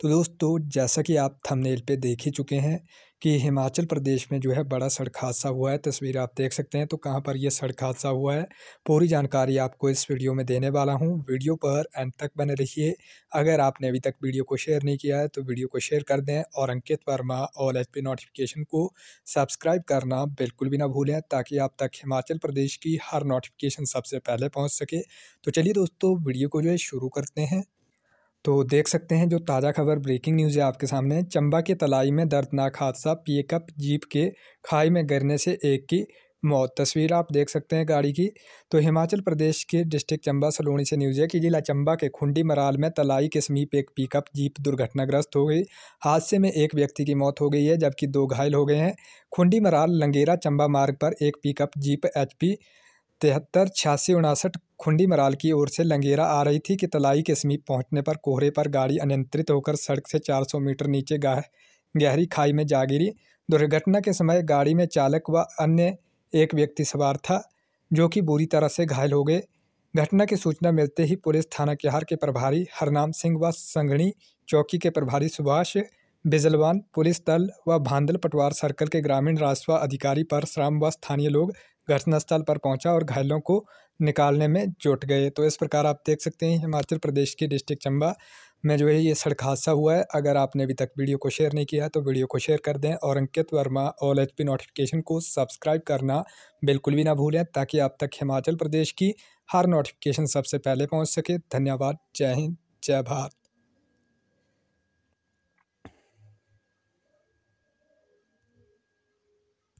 तो दोस्तों जैसा कि आप थंबनेल पे देख ही चुके हैं कि हिमाचल प्रदेश में जो है बड़ा सड़क हादसा हुआ है तस्वीर आप देख सकते हैं तो कहाँ पर यह सड़क हादसा हुआ है पूरी जानकारी आपको इस वीडियो में देने वाला हूँ वीडियो पर एंड तक बने रहिए अगर आपने अभी तक वीडियो को शेयर नहीं किया है तो वीडियो को शेयर कर दें और Ankit Verma all H P notification को सब्सक्राइब करना बिल्कुल भी ना भूलें ताकि आप तक हिमाचल प्रदेश की हर नोटिफिकेशन सबसे पहले पहुँच सके तो चलिए दोस्तों वीडियो को जो है शुरू करते हैं तो देख सकते हैं जो ताज़ा खबर ब्रेकिंग न्यूज़ है आपके सामने चंबा के तलाई में दर्दनाक हादसा पिकअप जीप के खाई में गिरने से एक की मौत तस्वीर आप देख सकते हैं गाड़ी की तो हिमाचल प्रदेश के डिस्ट्रिक्ट चंबा सलोनी से न्यूज़ है कि जिला चंबा के खुंडी मराल में तलाई के समीप एक पिकअप जीप दुर्घटनाग्रस्त हो गई हादसे में एक व्यक्ति की मौत हो गई है जबकि दो घायल हो गए हैं खुंडी मराल लंगेरा चंबा मार्ग पर एक पिकअप जीप एच पी तिहत्तर छियासी उनासठ खुंडी मराल की ओर से लंगेरा आ रही थी कि तलाई के समीप पहुंचने पर कोहरे पर गाड़ी अनियंत्रित होकर सड़क से 400 मीटर नीचे गहरी खाई में जा गिरी दुर्घटना के समय गाड़ी में चालक व अन्य एक व्यक्ति सवार था जो कि बुरी तरह से घायल हो गए घटना की सूचना मिलते ही पुलिस थाना किहार के प्रभारी हरनाम सिंह व संगणी चौकी के प्रभारी सुभाष बिजलवान पुलिस दल व भांदल पटवार सर्कल के ग्रामीण राजस्व अधिकारी परशुराम व स्थानीय लोग घटनास्थल पर पहुंचा और घायलों को निकालने में जुट गए तो इस प्रकार आप देख सकते हैं हिमाचल प्रदेश के डिस्ट्रिक्ट चंबा में जो है ये सड़क हादसा हुआ है अगर आपने अभी तक वीडियो को शेयर नहीं किया तो वीडियो को शेयर कर दें और Ankit Verma all H notification को सब्सक्राइब करना बिल्कुल भी ना भूलें ताकि आप तक हिमाचल प्रदेश की हर नोटिफिकेशन सबसे पहले पहुँच सके धन्यवाद जय हिंद जय भारत